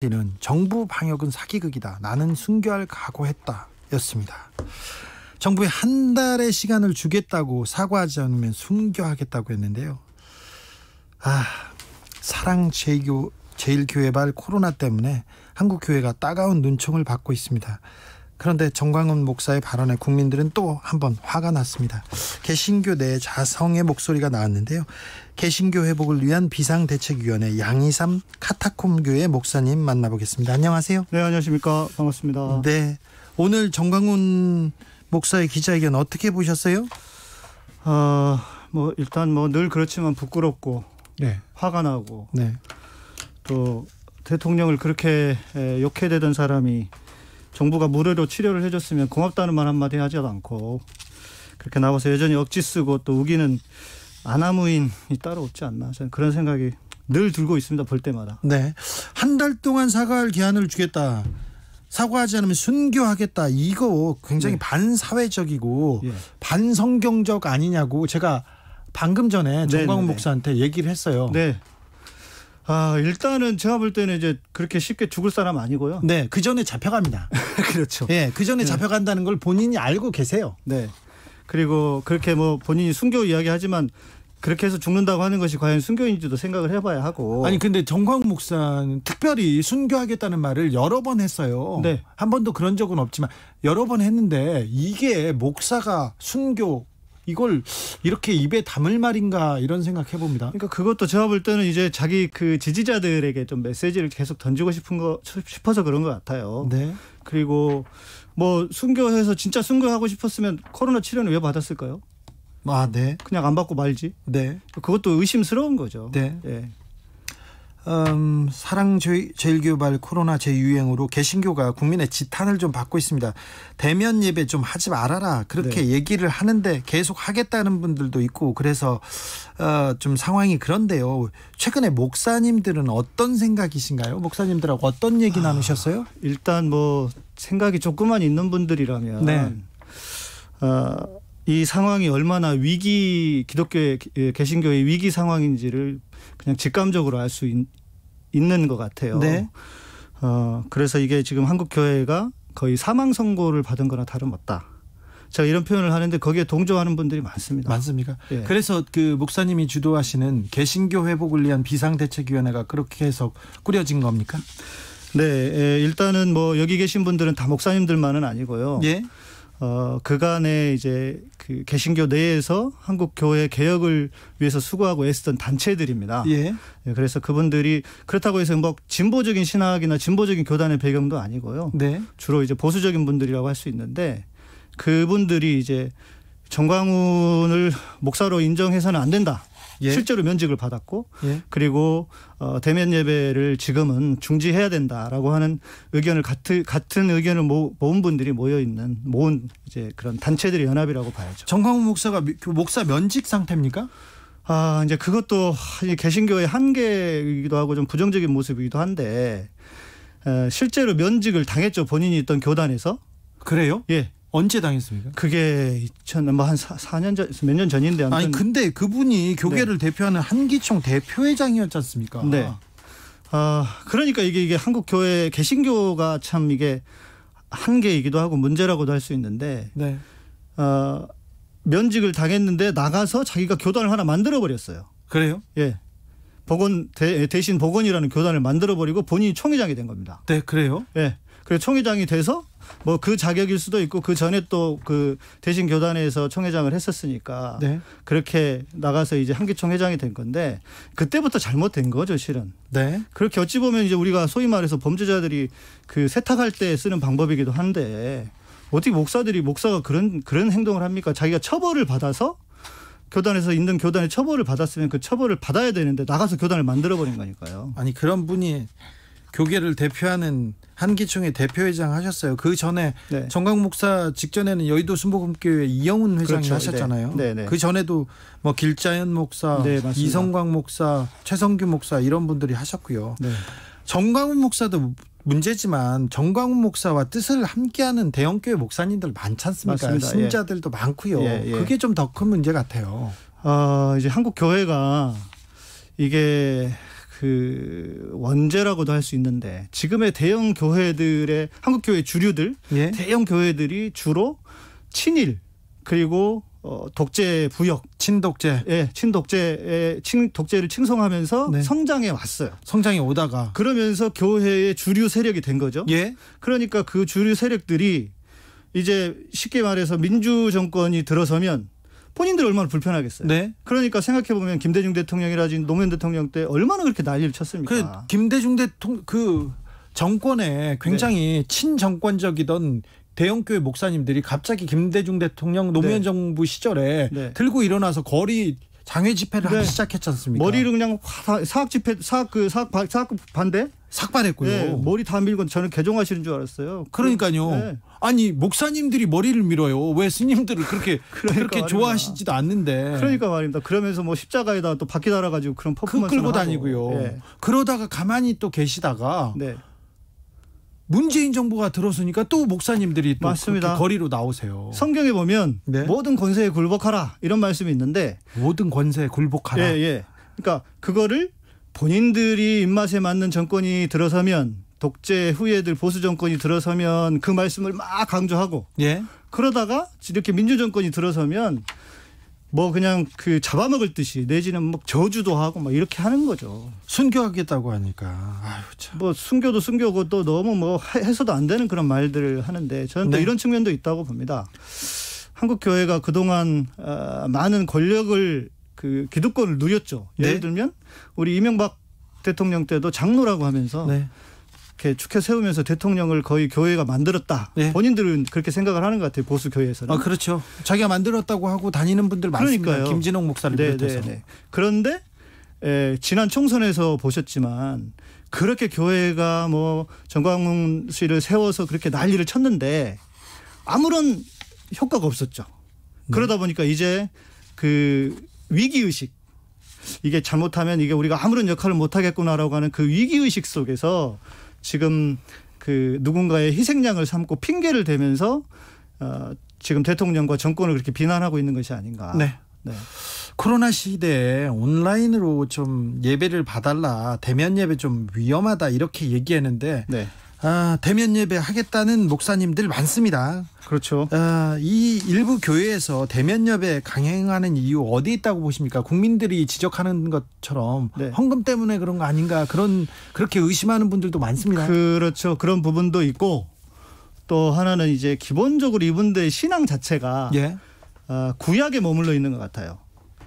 는 정부 방역은 사기극이다. 나는 순교할 각오했다. 였습니다. 정부에 한 달의 시간을 주겠다고 사과하지 않으면 순교하겠다고 했는데요. 아, 사랑 제일교회발 코로나 때문에 한국교회가 따가운 눈총을 받고 있습니다. 그런데 정광훈 목사의 발언에 국민들은 또 한 번 화가 났습니다. 개신교 내 자성의 목소리가 나왔는데요. 개신교 회복을 위한 비상대책위원회 양이삼 카타콤교회 목사님 만나보겠습니다. 안녕하세요. 네, 안녕하십니까. 반갑습니다. 네. 오늘 정광훈 목사의 기자회견 어떻게 보셨어요? 아, 뭐 일단 뭐 늘 그렇지만 부끄럽고 네. 화가 나고 네. 또 대통령을 그렇게 욕해대던 사람이 정부가 무료로 치료를 해줬으면 고맙다는 말 한마디 하지도 않고 그렇게 나와서 여전히 억지 쓰고 또 우기는 아나무인이 따로 없지 않나 저는 그런 생각이 늘 들고 있습니다 볼 때마다. 네, 한 달 동안 사과할 기한을 주겠다. 사과하지 않으면 순교하겠다. 이거 굉장히 네. 반사회적이고 예. 반성경적 아니냐고 제가 방금 전에 네, 정광훈 네, 네. 목사한테 얘기를 했어요. 네. 아, 일단은 제가 볼 때는 이제 그렇게 쉽게 죽을 사람 아니고요. 네, 그 전에 잡혀갑니다. 그렇죠. 예, 네, 그 전에 네. 잡혀간다는 걸 본인이 알고 계세요. 네. 그리고 그렇게 뭐 본인이 순교 이야기하지만 그렇게 해서 죽는다고 하는 것이 과연 순교인지도 생각을 해봐야 하고. 아니 근데 정광 목사는 특별히 순교하겠다는 말을 여러 번 했어요. 네. 한 번도 그런 적은 없지만 여러 번 했는데 이게 목사가 순교 이걸 이렇게 입에 담을 말인가 이런 생각해 봅니다. 그러니까 그것도 제가 볼 때는 이제 자기 그 지지자들에게 좀 메시지를 계속 던지고 싶은 거 싶어서 그런 것 같아요. 네. 그리고 뭐 순교해서 진짜 순교하고 싶었으면 코로나 치료는 왜 받았을까요? 아, 네. 그냥 안 받고 말지. 네. 그것도 의심스러운 거죠. 네. 예. 음, 사랑 제일교발 코로나 재유행으로 개신교가 국민의 지탄을 좀 받고 있습니다. 대면 예배 좀 하지 말아라 그렇게 네. 얘기를 하는데 계속 하겠다는 분들도 있고 그래서 어, 좀 상황이 그런데요. 최근에 목사님들은 어떤 생각이신가요? 목사님들하고 어떤 얘기 아, 나누셨어요? 아, 일단 뭐 생각이 조금만 있는 분들이라면 네. 어, 이 상황이 얼마나 위기 기독교의 예, 개신교의 위기 상황인지를 그냥 직감적으로 알수 있는 것 같아요. 네. 어, 그래서 이게 지금 한국 교회가 거의 사망 선고를 받은 거나 다름없다. 제가 이런 표현을 하는데 거기에 동조하는 분들이 많습니다. 많습니까? 예. 그래서 그 목사님이 주도하시는 개신교 회복을 위한 비상대책위원회가 그렇게 해서 꾸려진 겁니까? 네, 예, 일단은 뭐 여기 계신 분들은 다 목사님들만은 아니고요. 예. 어, 그간에 이제 그 개신교 내에서 한국 교회 개혁을 위해서 수고하고 애쓰던 단체들입니다. 예. 네, 그래서 그분들이 그렇다고 해서 뭐 진보적인 신학이나 진보적인 교단의 배경도 아니고요. 네. 주로 이제 보수적인 분들이라고 할 수 있는데 그분들이 이제 정광훈을 목사로 인정해서는 안 된다. 예. 실제로 면직을 받았고 예. 그리고 어, 대면 예배를 지금은 중지해야 된다라고 하는 의견을 같은 같은 의견을 모, 은 분들이 모여 있는 모은 이제 그런 단체들의 연합이라고 봐야죠. 정광훈 목사가 그 목사 면직 상태입니까? 아 이제 그것도 개신교의 한계이기도 하고 좀 부정적인 모습이기도 한데 실제로 면직을 당했죠 본인이 있던 교단에서. 그래요? 예. 언제 당했습니까? 그게 2000한 뭐 4년 전몇 년 전인데 아무튼. 아니 근데 그분이 교계를 네. 대표하는 한기총 대표회장이었지 않습니까? 네. 아 그러니까 이게 이게 한국 교회 개신교가 참 이게 한계이기도 하고 문제라고도 할 수 있는데 네. 어, 면직을 당했는데 나가서 자기가 교단을 하나 만들어 버렸어요. 그래요? 예. 복원 대, 신 복원이라는 교단을 만들어 버리고 본인이 총회장이 된 겁니다. 네, 그래요? 예. 그래서 총회장이 돼서 뭐 그 자격일 수도 있고 그 전에 또 그 대신 교단에서 총회장을 했었으니까 네. 그렇게 나가서 이제 한기총 회장이 된 건데 그때부터 잘못된 거죠 실은. 네. 그렇게 어찌 보면 이제 우리가 소위 말해서 범죄자들이 그 세탁할 때 쓰는 방법이기도 한데 어떻게 목사들이 목사가 그런 그런 행동을 합니까? 자기가 처벌을 받아서 교단에서 있는 교단의 처벌을 받았으면 그 처벌을 받아야 되는데 나가서 교단을 만들어 버린 거니까요. 아니 그런 분이 교계를 대표하는 한기총의 대표회장 하셨어요. 그 전에 네. 정강 목사 직전에는 여의도 순복음교회 이영훈 회장이 그렇죠. 하셨잖아요. 네. 네. 네. 그 전에도 뭐 길자연 목사, 네, 이성광 목사, 최성규 목사 이런 분들이 하셨고요. 네. 정광훈 목사도 문제지만 정광훈 목사와 뜻을 함께하는 대형교회 목사님들 많지 않습니까? 신자들도 예. 많고요. 예, 예. 그게 좀 더 큰 문제 같아요. 어, 이제 한국 교회가 이게 그 원죄라고도 할 수 있는데 지금의 대형 교회들의 한국 교회 주류들 예? 대형 교회들이 주로 친일 그리고 어, 독재 부역, 친독재, 예, 친독재의 친 독재를 칭송하면서 네. 성장해 왔어요. 성장해 오다가 그러면서 교회의 주류 세력이 된 거죠. 예. 그러니까 그 주류 세력들이 이제 쉽게 말해서 민주 정권이 들어서면 본인들 얼마나 불편하겠어요. 네. 그러니까 생각해 보면 김대중 대통령이라든지 노무현 대통령 때 얼마나 그렇게 난리를 쳤습니까? 그 김대중 대통령 그 정권에 굉장히 네. 친정권적이던 대형교회 목사님들이 갑자기 김대중 대통령 네. 노무현 네. 정부 시절에 네. 들고 일어나서 거리 장외 집회를 하기 네. 시작했지 않습니까? 머리를 그냥 사학 집회 사학 그 사학, 사학 반대 삭발했고요. 네, 머리 다 밀고 저는 개종하시는 줄 알았어요. 그 그러니까요. 네. 아니 목사님들이 머리를 밀어요. 왜 스님들을 그렇게 그러니까 그렇게 말입니다. 좋아하시지도 않는데. 그러니까 말입니다. 그러면서 뭐 십자가에다 또 바퀴 달아가지고 그런 그 퍼포먼스 끌고 다니고요. 네. 그러다가 가만히 또 계시다가 네. 문재인 정부가 들어서니까 또 목사님들이 또 맞습니다. 거리로 나오세요. 성경에 보면 네. 모든 권세에 굴복하라 이런 말씀이 있는데 모든 권세에 굴복하라. 예, 예. 그러니까 그거를 본인들이 입맛에 맞는 정권이 들어서면 독재 후예들 보수 정권이 들어서면 그 말씀을 막 강조하고 예. 그러다가 이렇게 민주 정권이 들어서면 뭐 그냥 그 잡아먹을 듯이 내지는 뭐 저주도 하고 막 이렇게 하는 거죠. 순교하겠다고 하니까 아유 참. 뭐 순교도 순교고 또 너무 뭐 해서도 안 되는 그런 말들을 하는데 저는 네. 또 이런 측면도 있다고 봅니다. 한국 교회가 그동안 아, 많은 권력을 그 기득권을 누렸죠. 네. 예를 네. 들면 우리 이명박 대통령 때도 장로라고 하면서 네. 이렇게 축해 세우면서 대통령을 거의 교회가 만들었다. 네. 본인들은 그렇게 생각을 하는 것 같아요. 보수 교회에서는. 아 그렇죠. 자기가 만들었다고 하고 다니는 분들 많습니다. 그러니까요. 김진홍 목사님 네, 비롯해서. 네, 네, 그런데 에, 지난 총선에서 보셨지만 그렇게 교회가 뭐 정광훈 씨를 세워서 그렇게 난리를 쳤는데 아무런 효과가 없었죠. 그러다 네. 보니까 이제 그 위기의식 이게 잘못하면 이게 우리가 아무런 역할을 못하겠구나라고 하는 그 위기의식 속에서 지금 그 누군가의 희생양을 삼고 핑계를 대면서 어, 지금 대통령과 정권을 그렇게 비난하고 있는 것이 아닌가. 네. 네. 코로나 시대에 온라인으로 좀 예배를 봐달라 대면 예배 좀 위험하다 이렇게 얘기했는데 네. 아, 대면 예배 하겠다는 목사님들 많습니다. 그렇죠. 아, 이 일부 교회에서 대면 예배 강행하는 이유 어디 있다고 보십니까? 국민들이 지적하는 것처럼 네. 헌금 때문에 그런 거 아닌가 그런 그렇게 의심하는 분들도 많습니다. 그렇죠. 그런 부분도 있고 또 하나는 이제 기본적으로 이분들의 신앙 자체가 예. 어, 구약에 머물러 있는 것 같아요.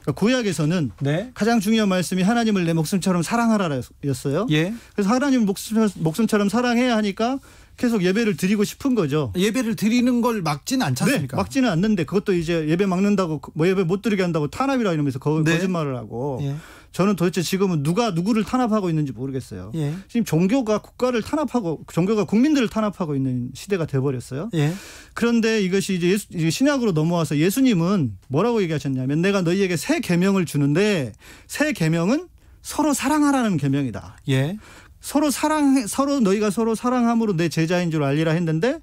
그러니까 구약에서는 네. 가장 중요한 말씀이 하나님을 내 목숨처럼 사랑하라였어요. 예. 그래서 하나님 목숨, 목숨처럼 사랑해야 하니까 계속 예배를 드리고 싶은 거죠. 예배를 드리는 걸 막지는 않잖습니까? 네, 막지는 않는데 그것도 이제 예배 막는다고 그, 뭐 예배 못 드리게 한다고 탄압이라 이러면서 거, 네. 짓말을 하고. 예. 저는 도대체 지금은 누가 누구를 탄압하고 있는지 모르겠어요. 예. 지금 종교가 국가를 탄압하고 종교가 국민들을 탄압하고 있는 시대가 돼버렸어요. 예. 그런데 이것이 이제 예수, 신약으로 넘어와서 예수님은 뭐라고 얘기하셨냐면 내가 너희에게 새 계명을 주는데 새 계명은 서로 사랑하라는 계명이다. 예. 서로 사랑 서로 너희가 서로 사랑함으로 내 제자인 줄 알리라 했는데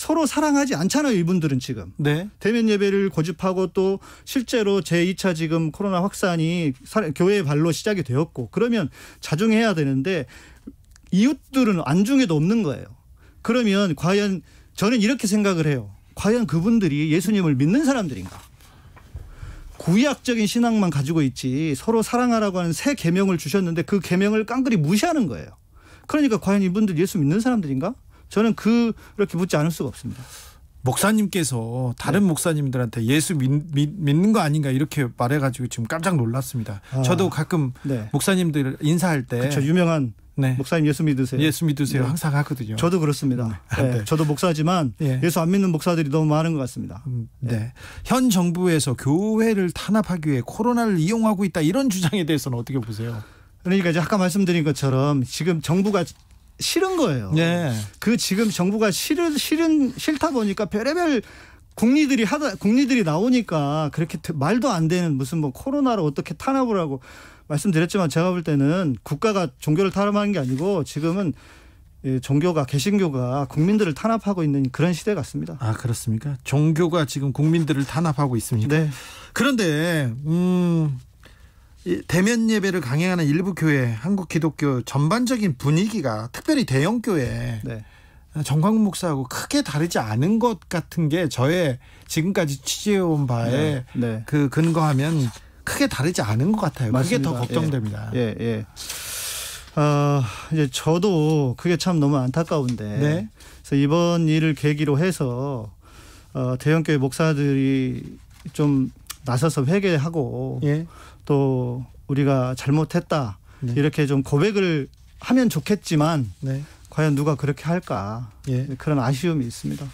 서로 사랑하지 않잖아요. 이분들은 지금. 네. 대면 예배를 고집하고 또 실제로 제2차 지금 코로나 확산이 교회 발로 시작이 되었고 그러면 자중해야 되는데 이웃들은 안중에도 없는 거예요. 그러면 과연 저는 이렇게 생각을 해요. 과연 그분들이 예수님을 믿는 사람들인가? 구약적인 신앙만 가지고 있지 서로 사랑하라고 하는 새 계명을 주셨는데 그 계명을 깡그리 무시하는 거예요. 그러니까 과연 이분들 예수 믿는 사람들인가? 저는 그렇게 묻지 않을 수가 없습니다. 목사님께서 다른 네. 목사님들한테 예수 믿, 는거 아닌가 이렇게 말해가지고 지금 깜짝 놀랐습니다. 아, 저도 가끔 네. 목사님들 인사할 때 그쵸, 유명한 네. 목사님 예수 믿으세요. 예수 믿으세요. 네. 항상 하거든요. 저도 그렇습니다. 네. 네. 저도 목사지만 예. 예수 안 믿는 목사들이 너무 많은 것 같습니다. 음, 네. 현 정부에서 교회를 탄압하기 위해 코로나를 이용하고 있다 이런 주장에 대해서는 어떻게 보세요? 그러니까 이제 아까 말씀드린 것처럼 지금 정부가 싫은 거예요. 네. 그 지금 정부가 싫은 싫은 싫다 보니까 별의별 국리들이 하다 국리들이 나오니까 그렇게 말도 안 되는 무슨 뭐 코로나로 어떻게 탄압을 하고 말씀드렸지만 제가 볼 때는 국가가 종교를 탄압하는 게 아니고 지금은 종교가 개신교가 국민들을 탄압하고 있는 그런 시대 같습니다. 아 그렇습니까? 종교가 지금 국민들을 탄압하고 있습니다. 네. 그런데 음 대면 예배를 강행하는 일부 교회, 한국 기독교 전반적인 분위기가 특별히 대형 교회 네. 정광 목사하고 크게 다르지 않은 것 같은 게 저의 지금까지 취재해온 바에 네. 네. 그 근거하면 크게 다르지 않은 것 같아요. 맞습니다. 그게 더 걱정됩니다. 예, 예. 어, 이제 저도 그게 참 너무 안타까운데. 네. 그래서 이번 일을 계기로 해서 어, 대형교회 목사들이 좀 나서서 회개하고 예. 또 우리가 잘못했다 네. 이렇게 좀 고백을 하면 좋겠지만 네. 과연 누가 그렇게 할까 예. 그런 아쉬움이 있습니다.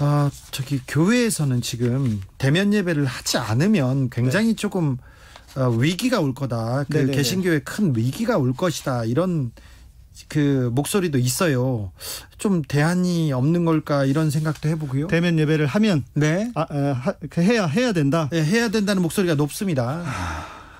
아 저기 교회에서는 지금 대면 예배를 하지 않으면 굉장히 네. 조금 어, 위기가 올 거다. 그 네, 네, 네. 개신교에 큰 위기가 올 것이다. 이런 그 목소리도 있어요. 좀 대안이 없는 걸까 이런 생각도 해보고요. 대면 예배를 하면 네 아, 아 그 해야 해야 된다. 네, 해야 된다는 목소리가 높습니다.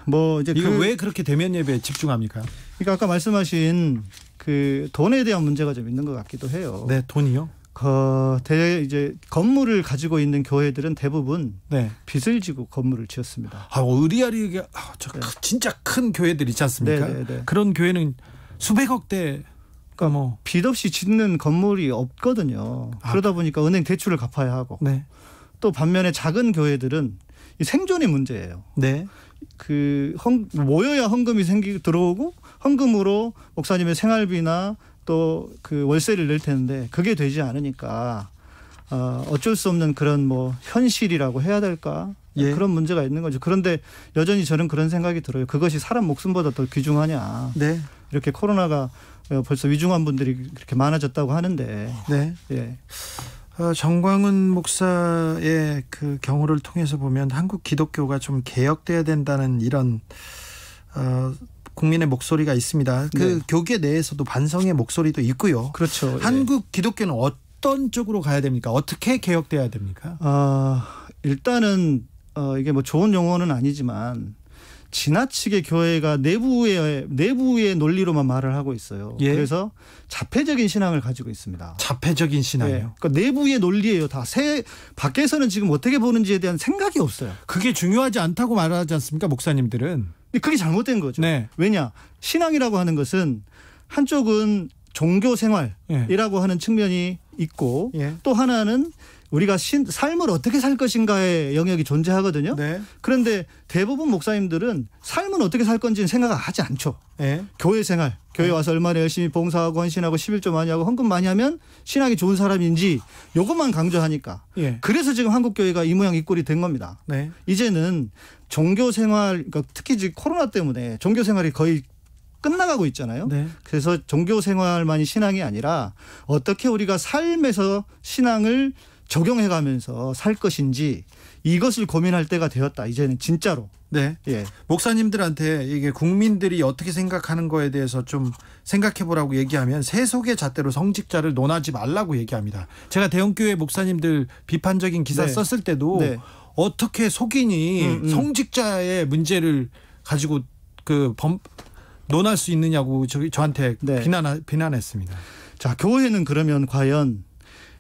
뭐 이제 이거 그, 왜 그렇게 대면 예배에 집중합니까? 그러니까 아까 말씀하신 그 돈에 대한 문제가 좀 있는 것 같기도 해요. 네, 돈이요. 그 대, 이제 건물을 가지고 있는 교회들은 대부분 네. 빚을 지고 건물을 지었습니다. 아, 의리아리게 아, 저 네. 진짜 큰 교회들 있지 않습니까? 네네네. 네, 네. 그런 교회는 수백억 대 그러니까 뭐 빚없이 짓는 건물이 없거든요. 아. 그러다 보니까 은행 대출을 갚아야 하고 네. 또 반면에 작은 교회들은 생존의 문제예요. 네. 그 헌, 모여야 헌금이 생기 들어오고 헌금으로 목사님의 생활비나 또 그 월세를 낼 텐데 그게 되지 않으니까 어, 어쩔 수 없는 그런 뭐 현실이라고 해야 될까 예. 그런 문제가 있는 거죠. 그런데 여전히 저는 그런 생각이 들어요. 그것이 사람 목숨보다 더 귀중하냐. 네. 이렇게 코로나가 어, 벌써 위중한 분들이 그렇게 많아졌다고 하는데. 네. 예. 어, 정광훈 목사의 그 경우를 통해서 보면 한국 기독교가 좀 개혁돼야 된다는 이런 어, 국민의 목소리가 있습니다. 그 네. 교계 내에서도 반성의 목소리도 있고요. 그렇죠. 예. 한국 예. 기독교는 어떤 쪽으로 가야 됩니까? 어떻게 개혁돼야 됩니까? 아, 일단은 어, 이게 뭐 좋은 용어는 아니지만 지나치게 교회가 내부의 내부의 논리로만 말을 하고 있어요. 예. 그래서 자폐적인 신앙을 가지고 있습니다. 자폐적인 신앙이요. 네. 그러니까 내부의 논리예요. 다세 밖에서는 지금 어떻게 보는지에 대한 생각이 없어요. 그게 중요하지 않다고 말하지 않습니까, 목사님들은? 예, 그게 잘못된 거죠. 네. 왜냐 신앙이라고 하는 것은 한쪽은 종교 생활이라고 예. 하는 측면이 있고 예. 또 하나는 우리가 신, 삶을 어떻게 살 것인가의 영역이 존재하거든요. 네. 그런데 대부분 목사님들은 삶은 어떻게 살 건지는 생각하지 않죠. 네. 교회 생활, 교회 네. 와서 얼마나 열심히 봉사하고 헌신하고 11조 많이 하고 헌금 많이 하면 신앙이 좋은 사람인지 이것만 강조하니까. 네. 그래서 지금 한국 교회가 이 모양 이 꼴이 된 겁니다. 네. 이제는 종교 생활, 그러니까 특히 지금 코로나 때문에 종교 생활이 거의 끝나가고 있잖아요. 네. 그래서 종교 생활만이 신앙이 아니라 어떻게 우리가 삶에서 신앙을 적용해 가면서 살 것인지 이것을 고민할 때가 되었다. 이제는 진짜로. 네. 예. 목사님들한테 이게 국민들이 어떻게 생각하는 거에 대해서 좀 생각해 보라고 얘기하면 세속의 잣대로 성직자를 논하지 말라고 얘기합니다. 제가 대형교회 목사님들 비판적인 기사 네. 썼을 때도 네. 어떻게 속인이 음, 음. 성직자의 문제를 가지고 그 범, 논할 수 있느냐고 저 저한테 네. 비난 비난했습니다. 자, 교회는 그러면 과연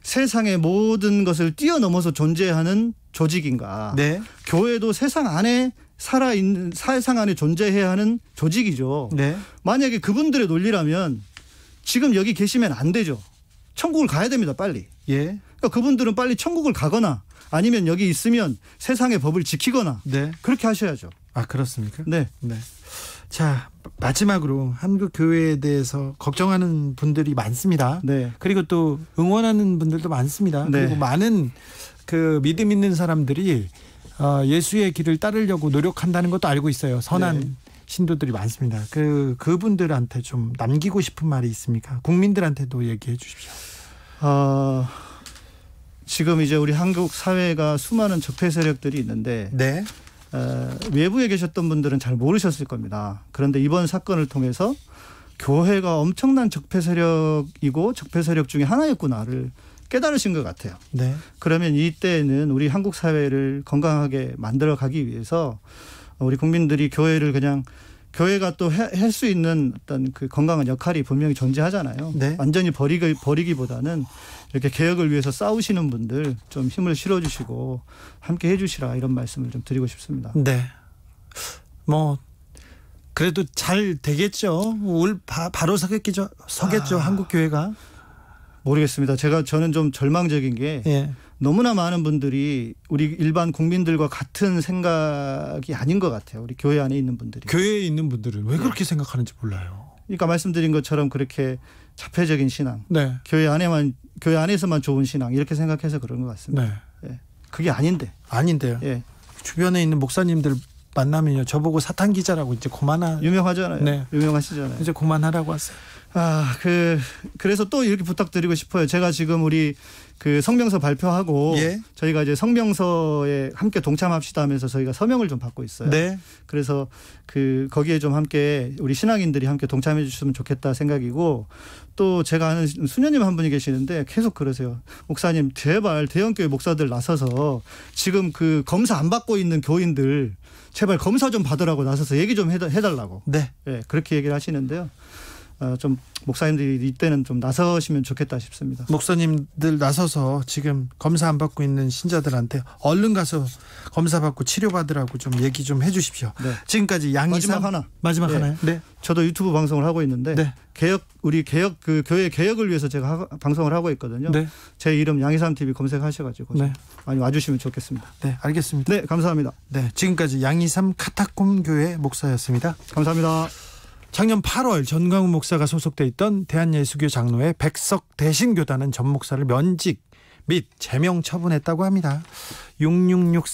세상의 모든 것을 뛰어넘어서 존재하는 조직인가? 네. 교회도 세상 안에 살아 있는 사상 안에 존재해야 하는 조직이죠. 네. 만약에 그분들의 논리라면 지금 여기 계시면 안 되죠. 천국을 가야 됩니다, 빨리. 예. 그러니까 그분들은 빨리 천국을 가거나 아니면 여기 있으면 세상의 법을 지키거나 네. 그렇게 하셔야죠. 아 그렇습니까? 네. 네. 자 마지막으로 한국 교회에 대해서 걱정하는 분들이 많습니다. 네. 그리고 또 응원하는 분들도 많습니다. 네. 그리고 많은 그 믿음 있는 사람들이 어, 예수의 길을 따르려고 노력한다는 것도 알고 있어요. 선한 네. 신도들이 많습니다. 그 그분들한테 좀 남기고 싶은 말이 있습니까? 국민들한테도 얘기해 주십시오. 어, 지금 이제 우리 한국 사회가 수많은 적폐 세력들이 있는데 네. 외부에 계셨던 분들은 잘 모르셨을 겁니다. 그런데 이번 사건을 통해서 교회가 엄청난 적폐 세력이고 적폐 세력 중에 하나였구나를 깨달으신 것 같아요. 네. 그러면 이때는 우리 한국 사회를 건강하게 만들어 가기 위해서 우리 국민들이 교회를 그냥 교회가 또 할 수 있는 어떤 그 건강한 역할이 분명히 존재하잖아요. 네. 완전히 버리기, 버리기보다는 이렇게 개혁을 위해서 싸우시는 분들 좀 힘을 실어주시고 함께 해주시라 이런 말씀을 좀 드리고 싶습니다. 네. 뭐 그래도 잘 되겠죠. 올 바, 로 서겠죠. 서겠죠. 아, 한국 교회가. 모르겠습니다. 제가 저는 좀 절망적인 게 예. 너무나 많은 분들이 우리 일반 국민들과 같은 생각이 아닌 것 같아요. 우리 교회 안에 있는 분들이. 교회에 있는 분들은 왜 예. 그렇게 예. 생각하는지 몰라요. 그러니까 말씀드린 것처럼 그렇게 자폐적인 신앙, 네. 교회 안에만 교회 안에서만 좋은 신앙 이렇게 생각해서 그런 것 같습니다. 네. 예. 그게 아닌데. 아닌데요. 예. 주변에 있는 목사님들 만나면요, 저보고 사탄 기자라고 이제 고만하. 유명하잖아요. 네. 유명하시잖아요. 이제 고만하라고 하세요. 아, 그 그래서 또 이렇게 부탁드리고 싶어요. 제가 지금 우리 그 성명서 발표하고 예. 저희가 이제 성명서에 함께 동참합시다 하면서 저희가 서명을 좀 받고 있어요. 네. 그래서 그 거기에 좀 함께 우리 신앙인들이 함께 동참해 주셨으면 좋겠다 생각이고 또 제가 아는 수녀님 한 분이 계시는데 계속 그러세요. 목사님 제발 대형교회 목사들 나서서 지금 그 검사 안 받고 있는 교인들 제발 검사 좀 받으라고 나서서 얘기 좀 해달라고. 네. 네 그렇게 얘기를 하시는데요. 어, 좀 목사님들이 이때는 좀 나서시면 좋겠다 싶습니다. 목사님들 나서서 지금 검사 안 받고 있는 신자들한테 얼른 가서 검사 받고 치료 받으라고 좀 얘기 좀 해주십시오. 네. 지금까지 양이상 마지막 하나 마지막 네. 하나요? 네. 저도 유튜브 방송을 하고 있는데 네. 개혁 우리 개혁 그 교회 개혁을 위해서 제가 하, 방송을 하고 있거든요. 네. 제 이름 양이삼 TV 검색하셔가지고 네. 많이 와주시면 좋겠습니다. 네, 알겠습니다. 네, 감사합니다. 네, 지금까지 양이삼 카타콤 교회 목사였습니다. 감사합니다. 작년 8월 전광훈 목사가 소속돼 있던 대한예수교 장로의 백석 대신 교단은 전 목사를 면직 및 제명 처분했다고 합니다. 6663